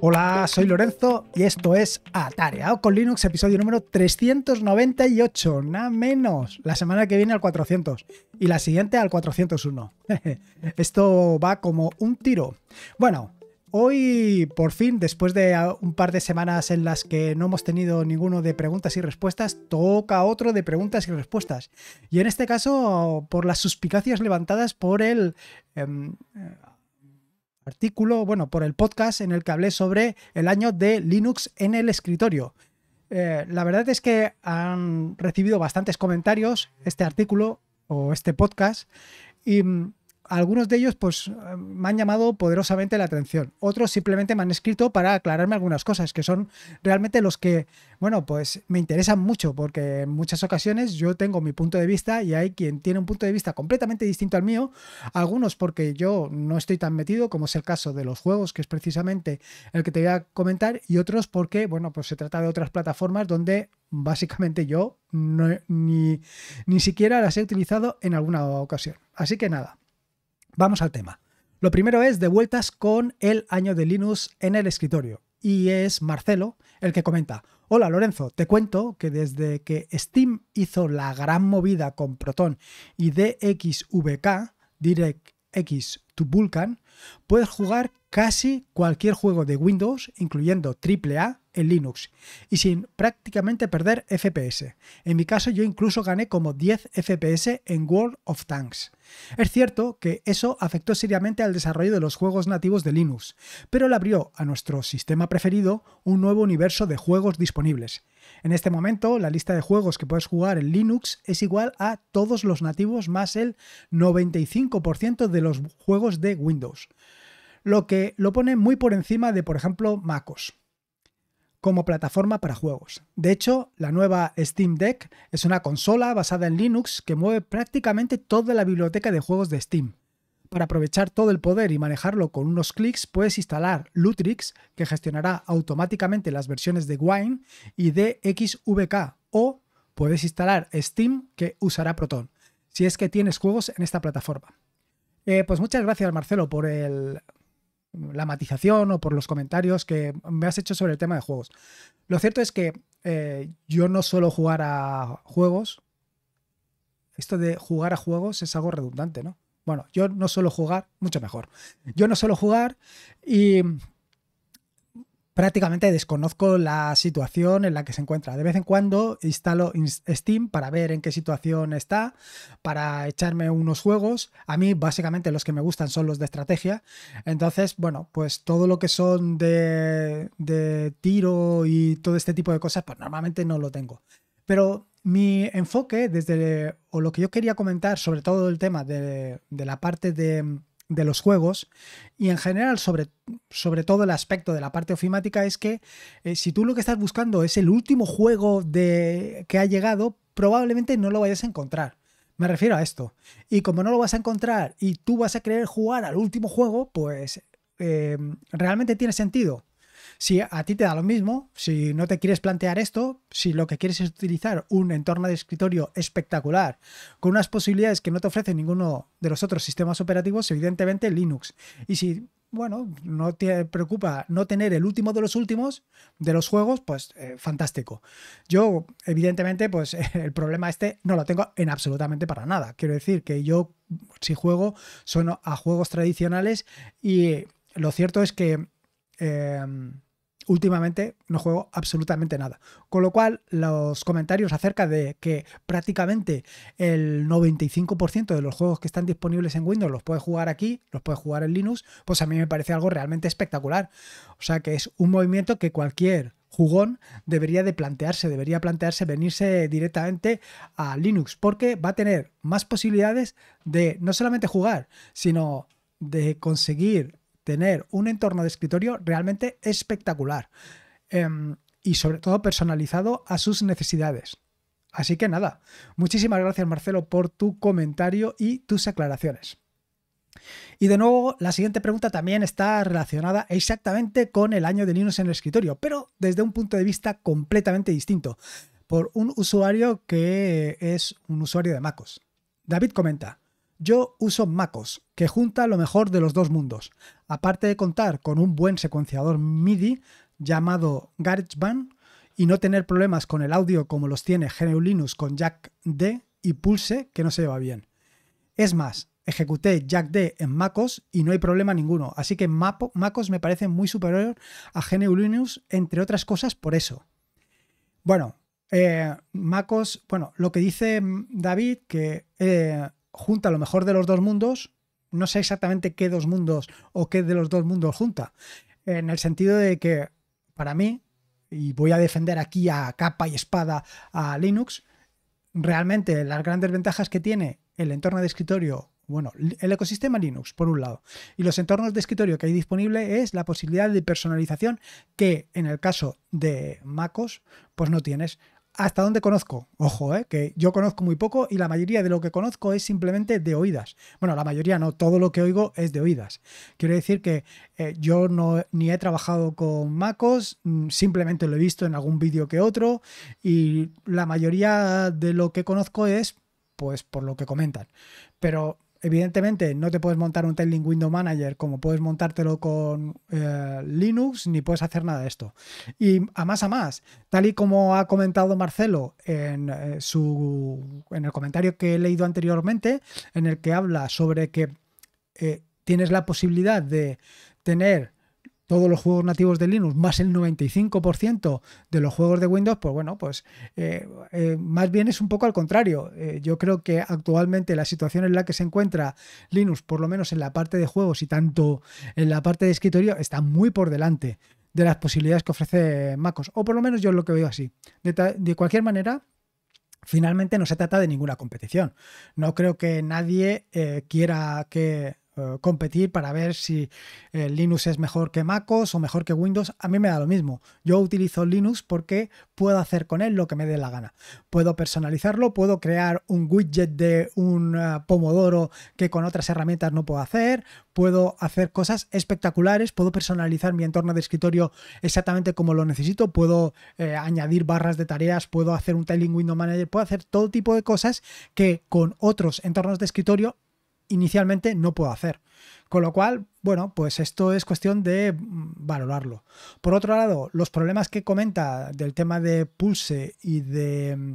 Hola, soy Lorenzo y esto es Atareado con Linux, episodio número 398, nada menos. La semana que viene al 400 y la siguiente al 401. esto va como un tiro. Bueno, Hoy, por fin, después de un par de semanas en las que no hemos tenido ninguno de preguntas y respuestas, toca otro de preguntas y respuestas. Y en este caso, por las suspicacias levantadas por el em, artículo, bueno, por el podcast en el que hablé sobre el año de Linux en el escritorio. Eh, la verdad es que han recibido bastantes comentarios este artículo o este podcast y mm, algunos de ellos pues eh, me han llamado poderosamente la atención. Otros simplemente me han escrito para aclararme algunas cosas, que son realmente los que, bueno, pues me interesan mucho, porque en muchas ocasiones yo tengo mi punto de vista y hay quien tiene un punto de vista completamente distinto al mío, algunos porque yo no estoy tan metido, como es el caso de los juegos, que es precisamente el que te voy a comentar, y otros porque, bueno, pues se trata de otras plataformas donde básicamente yo ni, ni siquiera las he utilizado en alguna ocasión. Así que nada. Vamos al tema. Lo primero es de vueltas con el año de Linux en el escritorio. Y es Marcelo el que comenta. Hola Lorenzo, te cuento que desde que Steam hizo la gran movida con Proton y DXVK, DirectX to Vulkan, puedes jugar casi cualquier juego de Windows, incluyendo AAA, en Linux, y sin prácticamente perder FPS. En mi caso yo incluso gané como 10 FPS en World of Tanks. Es cierto que eso afectó seriamente al desarrollo de los juegos nativos de Linux, pero le abrió a nuestro sistema preferido un nuevo universo de juegos disponibles. En este momento, la lista de juegos que puedes jugar en Linux es igual a todos los nativos más el 95% de los juegos de Windows lo que lo pone muy por encima de, por ejemplo, MacOS como plataforma para juegos. De hecho, la nueva Steam Deck es una consola basada en Linux que mueve prácticamente toda la biblioteca de juegos de Steam. Para aprovechar todo el poder y manejarlo con unos clics, puedes instalar Lutrix, que gestionará automáticamente las versiones de Wine y de XVK, o puedes instalar Steam, que usará Proton, si es que tienes juegos en esta plataforma. Eh, pues muchas gracias, Marcelo, por el la matización o por los comentarios que me has hecho sobre el tema de juegos. Lo cierto es que eh, yo no suelo jugar a juegos. Esto de jugar a juegos es algo redundante, ¿no? Bueno, yo no suelo jugar, mucho mejor. Yo no suelo jugar y prácticamente desconozco la situación en la que se encuentra. De vez en cuando instalo Steam para ver en qué situación está, para echarme unos juegos. A mí básicamente los que me gustan son los de estrategia. Entonces, bueno, pues todo lo que son de, tiro y todo este tipo de cosas, pues normalmente no lo tengo. Pero mi enfoque desde, o lo que yo quería comentar sobre todo el tema de la parte de de los juegos y en general sobre, sobre todo el aspecto de la parte ofimática es que eh, si tú lo que estás buscando es el último juego de, que ha llegado, probablemente no lo vayas a encontrar. Me refiero a esto. Y como no lo vas a encontrar y tú vas a querer jugar al último juego, pues eh, realmente tiene sentido si a ti te da lo mismo, si no te quieres plantear esto, si lo que quieres es utilizar un entorno de escritorio espectacular, con unas posibilidades que no te ofrece ninguno de los otros sistemas operativos, evidentemente Linux. Y si bueno, no te preocupa no tener el último de los últimos de los juegos, pues eh, fantástico. Yo, evidentemente, pues el problema este no lo tengo en absolutamente para nada. Quiero decir que yo, si juego, son a juegos tradicionales y lo cierto es que... Em, últimamente no juego absolutamente nada. Con lo cual, los comentarios acerca de que prácticamente el 95% de los juegos que están disponibles en Windows los puede jugar aquí, los puede jugar en Linux, pues a mí me parece algo realmente espectacular. O sea que es un movimiento que cualquier jugón debería de plantearse, debería plantearse venirse directamente a Linux, porque va a tener más posibilidades de no solamente jugar, sino de conseguir tener un entorno de escritorio realmente espectacular em, y sobre todo personalizado a sus necesidades. Así que nada, muchísimas gracias Marcelo por tu comentario y tus aclaraciones. Y de nuevo, la siguiente pregunta también está relacionada exactamente con el año de Linux en el escritorio, pero desde un punto de vista completamente distinto, por un usuario que es un usuario de MacOS. David comenta, yo uso MacOS, que junta lo mejor de los dos mundos. Aparte de contar con un buen secuenciador MIDI llamado GarageBand y no tener problemas con el audio como los tiene GNU Linux con Jack D y Pulse, que no se lleva bien. Es más, ejecuté Jack D en MacOS y no hay problema ninguno, así que MacOS me parece muy superior a GNU Linux, entre otras cosas por eso. Bueno, eh, MacOS, bueno, lo que dice David, que eh, junta lo mejor de los dos mundos. No sé exactamente qué dos mundos o qué de los dos mundos junta. En el sentido de que, para mí, y voy a defender aquí a capa y espada a Linux, realmente las grandes ventajas que tiene el entorno de escritorio, bueno, el ecosistema Linux, por un lado, y los entornos de escritorio que hay disponible es la posibilidad de personalización que en el caso de MacOS, pues no tienes hasta donde conozco. Ojo, eh, que yo conozco muy poco y la mayoría de lo que conozco es simplemente de oídas. Bueno, la mayoría no, todo lo que oigo es de oídas. Quiero decir que eh, yo no, ni he trabajado con MacOS, mm, simplemente lo he visto en algún vídeo que otro y la mayoría de lo que conozco es pues por lo que comentan. Pero Evidentemente, no te puedes montar un Tailing Window Manager como puedes montártelo con eh, Linux, ni puedes hacer nada de esto. Y a más a más, tal y como ha comentado Marcelo en, eh, su, en el comentario que he leído anteriormente, en el que habla sobre que eh, tienes la posibilidad de tener todos los juegos nativos de Linux más el 95% de los juegos de Windows, pues bueno, pues eh, eh, más bien es un poco al contrario. Eh, yo creo que actualmente la situación en la que se encuentra Linux, por lo menos en la parte de juegos y tanto en la parte de escritorio, está muy por delante de las posibilidades que ofrece MacOS, o por lo menos yo lo que veo así. de, cualquier manera, finalmente no se trata de ninguna competición. No creo que nadie quiera que eh, competir para ver si eh, Linux es mejor que MacOS o mejor que Windows. A mí me da lo mismo. Yo utilizo Linux porque puedo hacer con él lo que me dé la gana. Puedo personalizarlo, puedo crear un widget de un eh, Pomodoro que con otras herramientas no puedo hacer, puedo hacer cosas espectaculares, puedo personalizar mi entorno de escritorio exactamente como lo necesito, puedo añadir barras de tareas, puedo hacer un Tiling Window Manager, puedo hacer todo tipo de cosas que con otros entornos de escritorio inicialmente no puedo hacer. Con lo cual, bueno, pues esto es cuestión de mm, valorarlo. Por otro lado, los problemas que comenta del tema de Pulse y de mm,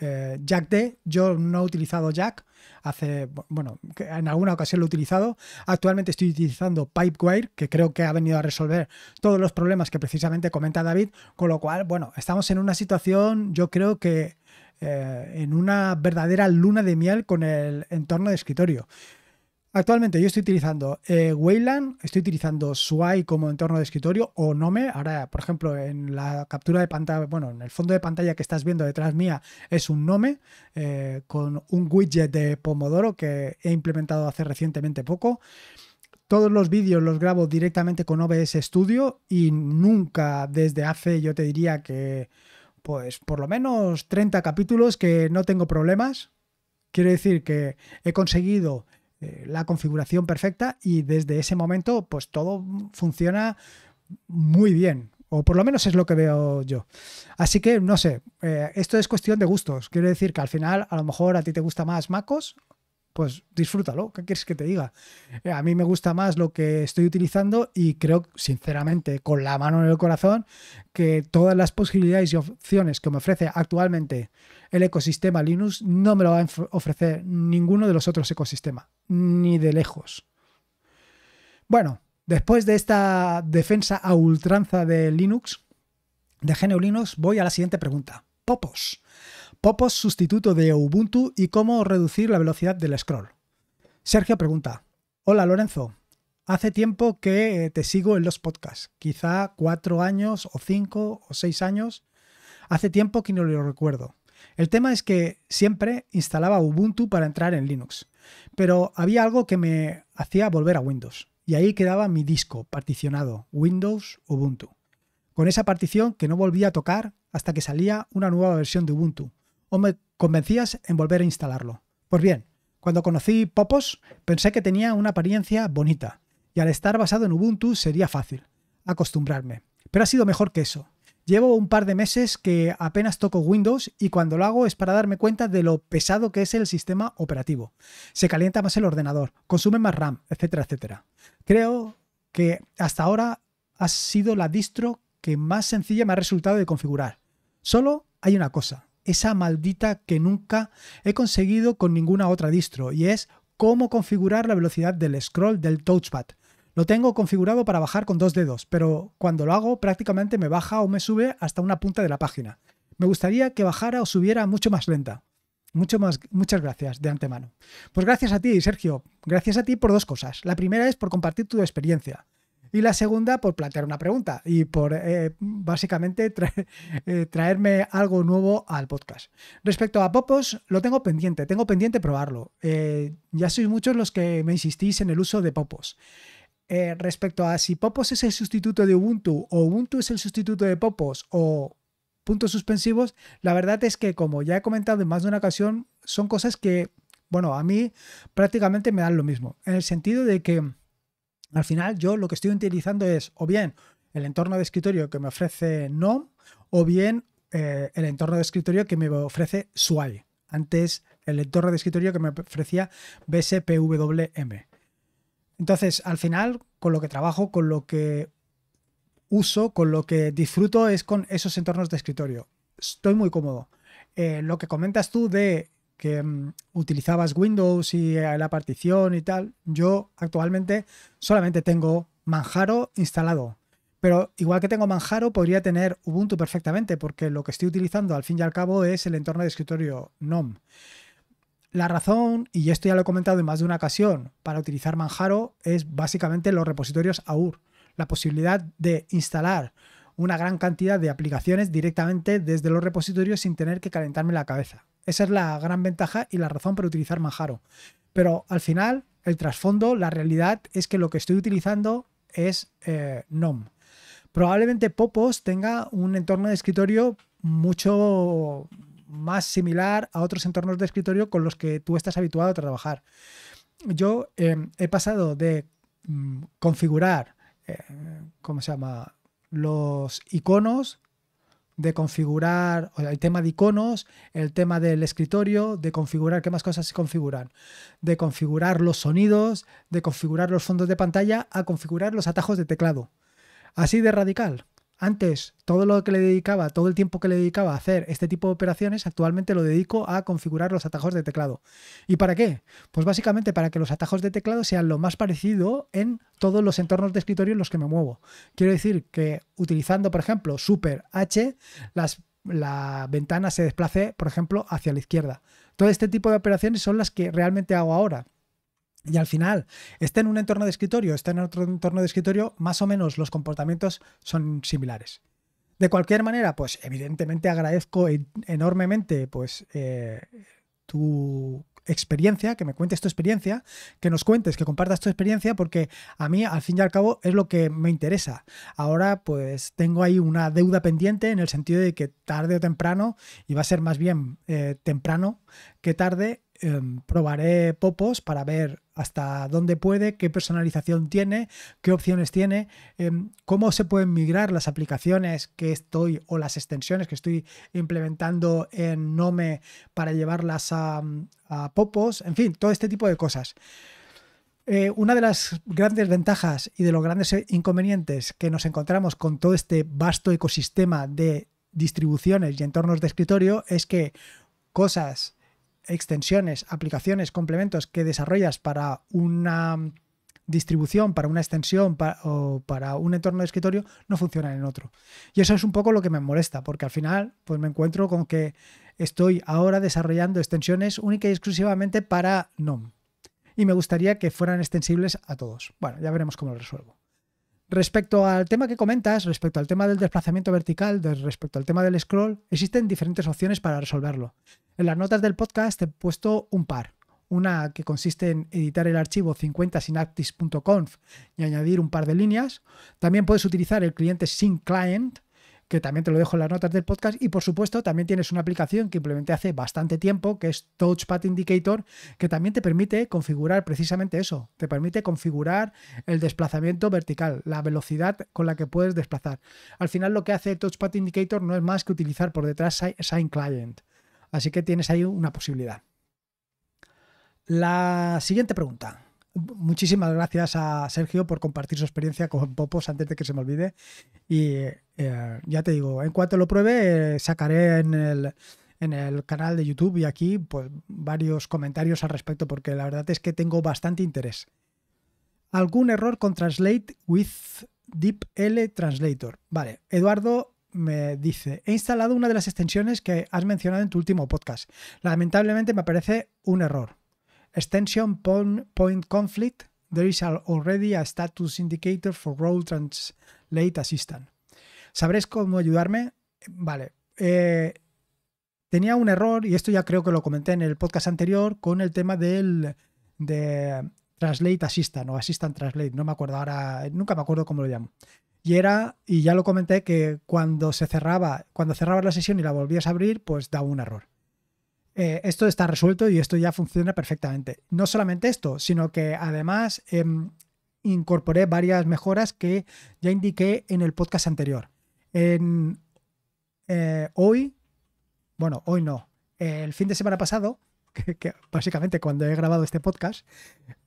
eh, Jack D, yo no he utilizado Jack, hace, bueno, en alguna ocasión lo he utilizado. Actualmente estoy utilizando Pipewire, que creo que ha venido a resolver todos los problemas que precisamente comenta David, con lo cual, bueno, estamos en una situación, yo creo que eh, en una verdadera luna de miel con el entorno de escritorio. Actualmente yo estoy utilizando eh, Wayland, estoy utilizando Swai como entorno de escritorio o Nome. Ahora, por ejemplo, en la captura de pantalla, bueno, en el fondo de pantalla que estás viendo detrás mía es un Nome eh, con un widget de Pomodoro que he implementado hace recientemente poco. Todos los vídeos los grabo directamente con OBS Studio y nunca desde hace, yo te diría que pues por lo menos 30 capítulos que no tengo problemas. Quiero decir que he conseguido eh, la configuración perfecta y desde ese momento pues todo funciona muy bien. O por lo menos es lo que veo yo. Así que no sé, eh, esto es cuestión de gustos. Quiero decir que al final a lo mejor a ti te gusta más MacOS pues disfrútalo, ¿qué quieres que te diga? Eh, a mí me gusta más lo que estoy utilizando y creo, sinceramente, con la mano en el corazón, que todas las posibilidades y opciones que me ofrece actualmente el ecosistema Linux no me lo va a ofrecer ninguno de los otros ecosistemas, ni de lejos. Bueno, después de esta defensa a ultranza de Linux, de GNU Linux, voy a la siguiente pregunta. Popos. Popos sustituto de Ubuntu y cómo reducir la velocidad del scroll. Sergio pregunta, hola Lorenzo, hace tiempo que eh, te sigo en los podcasts, quizá cuatro años o cinco o seis años, hace tiempo que no lo recuerdo. El tema es que siempre instalaba Ubuntu para entrar en Linux, pero había algo que me hacía volver a Windows, y ahí quedaba mi disco particionado, Windows Ubuntu, con esa partición que no volvía a tocar hasta que salía una nueva versión de Ubuntu, o me convencías en volver a instalarlo. Pues bien, cuando conocí Popos pensé que tenía una apariencia bonita y al estar basado en Ubuntu sería fácil acostumbrarme. Pero ha sido mejor que eso. Llevo un par de meses que apenas toco Windows y cuando lo hago es para darme cuenta de lo pesado que es el sistema operativo. Se calienta más el ordenador, consume más RAM, etcétera, etcétera. Creo que hasta ahora ha sido la distro que más sencilla me ha resultado de configurar. Solo hay una cosa, esa maldita que nunca he conseguido con ninguna otra distro, y es cómo configurar la velocidad del scroll del touchpad. Lo tengo configurado para bajar con dos dedos, pero cuando lo hago prácticamente me baja o me sube hasta una punta de la página. Me gustaría que bajara o subiera mucho más lenta. muchas gracias de antemano. Pues gracias a ti, Sergio. Gracias a ti por dos cosas. La primera es por compartir tu experiencia. Y la segunda, por plantear una pregunta y por eh, básicamente eh, traerme algo nuevo al podcast. Respecto a Popos, lo tengo pendiente, tengo pendiente probarlo. Eh, ya sois muchos los que me insistís en el uso de Popos. respecto a si Popos es el sustituto de Ubuntu o Ubuntu es el sustituto de Popos o puntos suspensivos, la verdad es que como ya he comentado en más de una ocasión, son cosas que, bueno, a mí prácticamente me dan lo mismo. En el sentido de que al final yo lo que estoy utilizando es o bien el entorno de escritorio que me ofrece NOM o bien eh, el entorno de escritorio que me ofrece Sway. Antes el entorno de escritorio que me ofrecía BSPWM. Entonces, al final, con lo que trabajo, con lo que uso, con lo que disfruto es con esos entornos de escritorio. Estoy muy cómodo. Eh, lo que comentas tú de que mm, utilizabas Windows y eh, la partición y tal. Yo actualmente solamente tengo Manjaro instalado. Pero igual que tengo Manjaro, podría tener Ubuntu perfectamente, porque lo que estoy utilizando al fin y al cabo es el entorno de escritorio NOM La razón, y esto ya lo he comentado en más de una ocasión, para utilizar Manjaro es básicamente los repositorios AUR, la posibilidad de instalar una gran cantidad de aplicaciones directamente desde los repositorios sin tener que calentarme la cabeza. Esa es la gran ventaja y la razón para utilizar Manjaro. Pero al final, el trasfondo, la realidad es que lo que estoy utilizando es eh, GNOME. Probablemente Popos tenga un entorno de escritorio mucho más similar a otros entornos de escritorio con los que tú estás habituado a trabajar. Yo em, he pasado de mm, configurar, eh, ¿cómo se llama?, los iconos de configurar el tema de iconos, el tema del escritorio, de configurar qué más cosas se configuran, de configurar los sonidos, de configurar los fondos de pantalla, a configurar los atajos de teclado. Así de radical. Antes, todo lo que le dedicaba, todo el tiempo que le dedicaba a hacer este tipo de operaciones, actualmente lo dedico a configurar los atajos de teclado. ¿Y para qué? Pues básicamente para que los atajos de teclado sean lo más parecido en todos los entornos de escritorio en los que me muevo. Quiero decir que utilizando, por ejemplo, Super H, las, la ventana se desplace, por ejemplo, hacia la izquierda. Todo este tipo de operaciones son las que realmente hago ahora. Y al final, esté en un entorno de escritorio, esté en otro entorno de escritorio, más o menos los comportamientos son similares. De cualquier manera, pues evidentemente agradezco enormemente pues, eh, tu experiencia, que me cuentes tu experiencia, que nos cuentes, que compartas tu experiencia, porque a mí, al fin y al cabo, es lo que me interesa. Ahora, pues tengo ahí una deuda pendiente en el sentido de que tarde o temprano, y va a ser más bien eh, temprano que tarde, em, probaré popos para ver hasta dónde puede, qué personalización tiene, qué opciones tiene, em, cómo se pueden migrar las aplicaciones que estoy o las extensiones que estoy implementando en Nome para llevarlas a, Popos, en fin, todo este tipo de cosas. Eh, una de las grandes ventajas y de los grandes inconvenientes que nos encontramos con todo este vasto ecosistema de distribuciones y entornos de escritorio es que cosas extensiones, aplicaciones, complementos que desarrollas para una mm, distribución, para una extensión o para un entorno de escritorio, no funcionan en otro. Y eso es un poco lo que me molesta, porque al final pues me encuentro con que estoy ahora desarrollando extensiones única y exclusivamente para NOM Y me gustaría que fueran extensibles a todos. Bueno, ya veremos cómo lo resuelvo. Respecto al tema que comentas, respecto al tema del desplazamiento vertical, respecto al tema del scroll, existen diferentes opciones para resolverlo. En las notas del podcast he puesto un par. Una que consiste en editar el archivo 50synaptis.conf y añadir un par de líneas. También puedes utilizar el cliente SyncClient, que también te lo dejo en las notas del podcast. Y por supuesto, también tienes una aplicación que implementé hace bastante tiempo, que es Touchpad Indicator, que también te permite configurar precisamente eso. Te permite configurar el desplazamiento vertical, la velocidad con la que puedes desplazar. Al final, lo que hace Touchpad Indicator no es más que utilizar por detrás Sign Client. Así que tienes ahí una posibilidad. La siguiente pregunta muchísimas gracias a Sergio por compartir su experiencia con Popos antes de que se me olvide. Y eh, ya te digo, en cuanto lo pruebe, eh, sacaré en el, canal de YouTube y aquí pues, varios comentarios al respecto, porque la verdad es que tengo bastante interés. ¿Algún error con Translate with DeepL Translator? Vale, Eduardo me dice, he instalado una de las extensiones que has mencionado en tu último podcast. Lamentablemente me aparece un error. Extension Point Conflict, there is already a status indicator for Role Translate Assistant. ¿Sabréis cómo ayudarme? Vale. Eh, tenía un error, y esto ya creo que lo comenté en el podcast anterior, con el tema del de Translate Assistant o Assistant Translate, no me acuerdo ahora, nunca me acuerdo cómo lo llamo. Y era, y ya lo comenté, que cuando se cerraba, cuando cerrabas la sesión y la volvías a abrir, pues daba un error. Eh, esto está resuelto y esto ya funciona perfectamente. No solamente esto, sino que además em, incorporé varias mejoras que ya indiqué en el podcast anterior. Eh, hoy, bueno, hoy no, eh, el fin de semana pasado, básicamente cuando he grabado este podcast,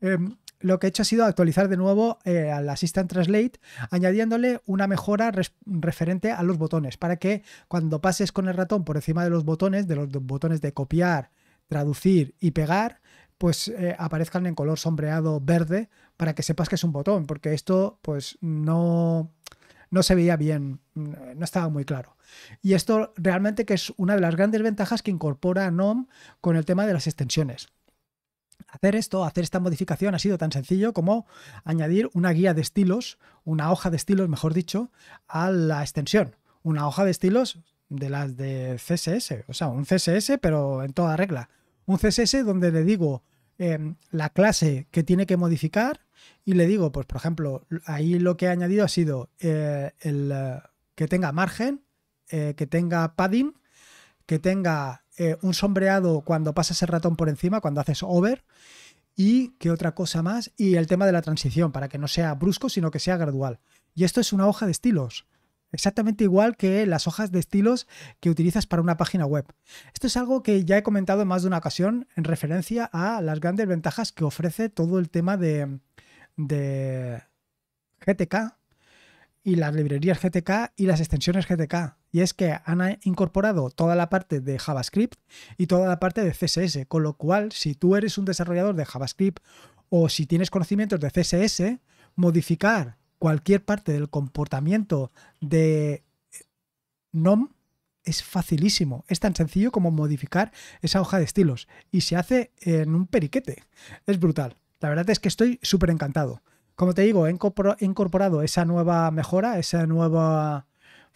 em, lo que he hecho ha sido actualizar de nuevo eh, al Assistant Translate, añadiéndole una mejora referente a los botones, para que cuando pases con el ratón por encima de los botones, de los botones de copiar, traducir y pegar, pues eh, aparezcan en color sombreado verde para que sepas que es un botón, porque esto pues no, no se veía bien, no estaba muy claro. Y esto realmente que es una de las grandes ventajas que incorpora NOM con el tema de las extensiones Hacer esto, hacer esta modificación ha sido tan sencillo como añadir una guía de estilos, una hoja de estilos, mejor dicho, a la extensión. Una hoja de estilos de las de CSS, o sea, un CSS pero en toda regla. Un CSS donde le digo em, la clase que tiene que modificar y le digo, pues por ejemplo, ahí lo que he añadido ha sido eh, el, eh, que tenga margen, eh, que tenga padding, que tenga eh, un sombreado cuando pasas el ratón por encima, cuando haces over. Y qué otra cosa más. Y el tema de la transición, para que no sea brusco, sino que sea gradual. Y esto es una hoja de estilos. Exactamente igual que las hojas de estilos que utilizas para una página web. Esto es algo que ya he comentado en más de una ocasión en referencia a las grandes ventajas que ofrece todo el tema de, de GTK y las librerías GTK y las extensiones GTK y es que han incorporado toda la parte de JavaScript y toda la parte de CSS, con lo cual si tú eres un desarrollador de JavaScript o si tienes conocimientos de CSS, modificar cualquier parte del comportamiento de NOM es facilísimo, es tan sencillo como modificar esa hoja de estilos y se hace en un periquete, es brutal. La verdad es que estoy súper encantado. Como te digo, he incorporado esa nueva mejora, esa nueva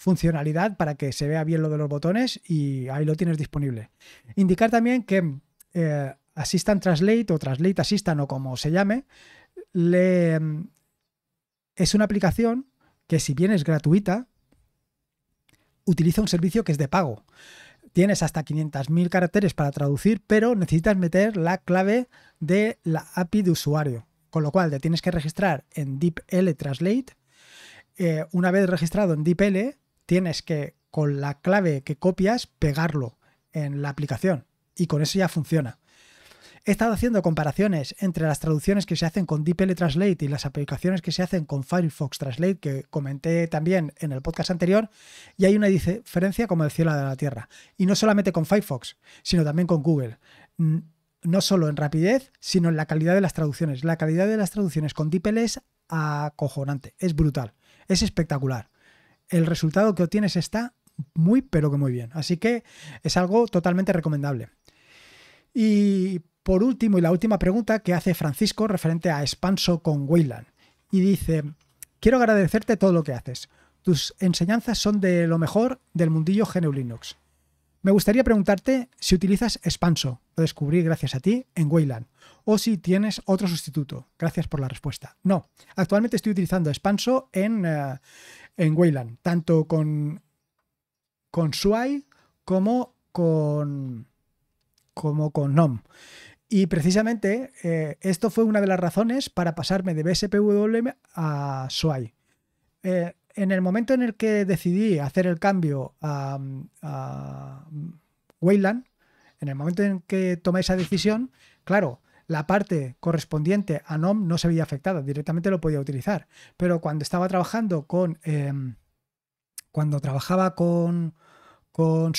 funcionalidad para que se vea bien lo de los botones y ahí lo tienes disponible. Indicar también que eh, Assistant Translate o Translate Assistant o como se llame, le, es una aplicación que si bien es gratuita, utiliza un servicio que es de pago. Tienes hasta 500.000 caracteres para traducir, pero necesitas meter la clave de la API de usuario, con lo cual te tienes que registrar en DeepL Translate. Eh, una vez registrado en DeepL, tienes que con la clave que copias pegarlo en la aplicación y con eso ya funciona. He estado haciendo comparaciones entre las traducciones que se hacen con DeepL Translate y las aplicaciones que se hacen con Firefox Translate, que comenté también en el podcast anterior, y hay una diferencia como el cielo de la tierra. Y no solamente con Firefox, sino también con Google. No solo en rapidez, sino en la calidad de las traducciones. La calidad de las traducciones con DeepL es acojonante, es brutal, es espectacular el resultado que obtienes está muy, pero que muy bien. Así que es algo totalmente recomendable. Y por último, y la última pregunta que hace Francisco referente a Espanso con Wayland. Y dice, quiero agradecerte todo lo que haces. Tus enseñanzas son de lo mejor del mundillo GNU Linux. Me gustaría preguntarte si utilizas Expanso, lo descubrí gracias a ti en Wayland, o si tienes otro sustituto. Gracias por la respuesta. No, actualmente estoy utilizando Expanso en, eh, en Wayland, tanto con, con como con, como con NOM. Y precisamente eh, esto fue una de las razones para pasarme de BSPWM a Swai. Eh, en el momento en el que decidí hacer el cambio a Wayland, en el momento en que tomé esa decisión, claro, la parte correspondiente a NOM no se veía afectada, directamente lo podía utilizar. Pero cuando estaba trabajando con. Em, cuando trabajaba con, con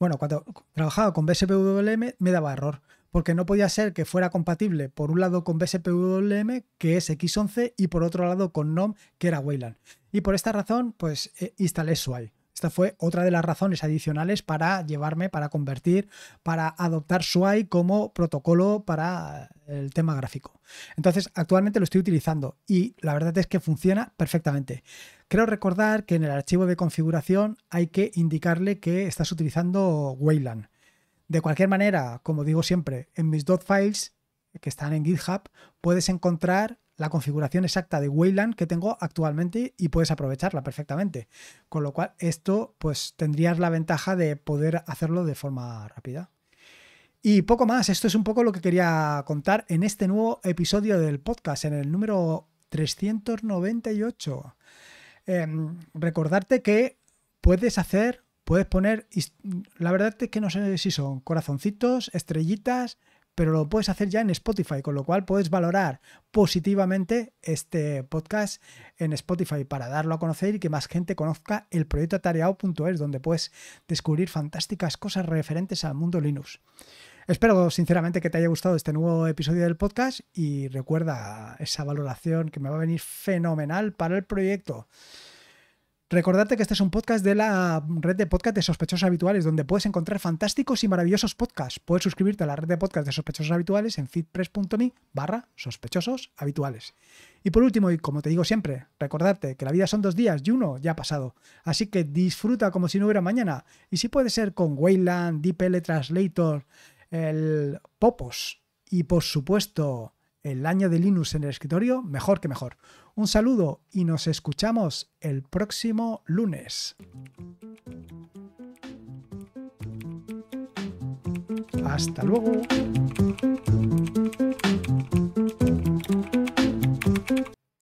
bueno, cuando trabajaba con BSPWM me daba error, porque no podía ser que fuera compatible por un lado con BSPWM, que es X11, y por otro lado con NOM, que era Wayland. Y por esta razón, pues eh, instalé SWAI. Esta fue otra de las razones adicionales para llevarme, para convertir, para adoptar SWAI como protocolo para el tema gráfico. Entonces, actualmente lo estoy utilizando y la verdad es que funciona perfectamente. Creo recordar que en el archivo de configuración hay que indicarle que estás utilizando Wayland. De cualquier manera, como digo siempre, en mis .files que están en GitHub, puedes encontrar la configuración exacta de Wayland que tengo actualmente y puedes aprovecharla perfectamente. Con lo cual, esto pues tendrías la ventaja de poder hacerlo de forma rápida. Y poco más, esto es un poco lo que quería contar en este nuevo episodio del podcast, en el número 398. Em, recordarte que puedes hacer, puedes poner, la verdad es que no sé si son corazoncitos, estrellitas, pero lo puedes hacer ya en Spotify, con lo cual puedes valorar positivamente este podcast en Spotify para darlo a conocer y que más gente conozca el proyecto atareado.es, donde puedes descubrir fantásticas cosas referentes al mundo Linux. Espero sinceramente que te haya gustado este nuevo episodio del podcast y recuerda esa valoración que me va a venir fenomenal para el proyecto. Recordarte que este es un podcast de la red de podcast de sospechosos habituales, donde puedes encontrar fantásticos y maravillosos podcasts. Puedes suscribirte a la red de podcast de sospechosos habituales en fitpress.me barra sospechosos habituales. Y por último, y como te digo siempre, recordarte que la vida son dos días y uno ya ha pasado. Así que disfruta como si no hubiera mañana. Y si puede ser con Wayland, DPL Translator, el Popos y por supuesto el año de Linux en el escritorio, mejor que mejor. Un saludo y nos escuchamos el próximo lunes. Hasta luego.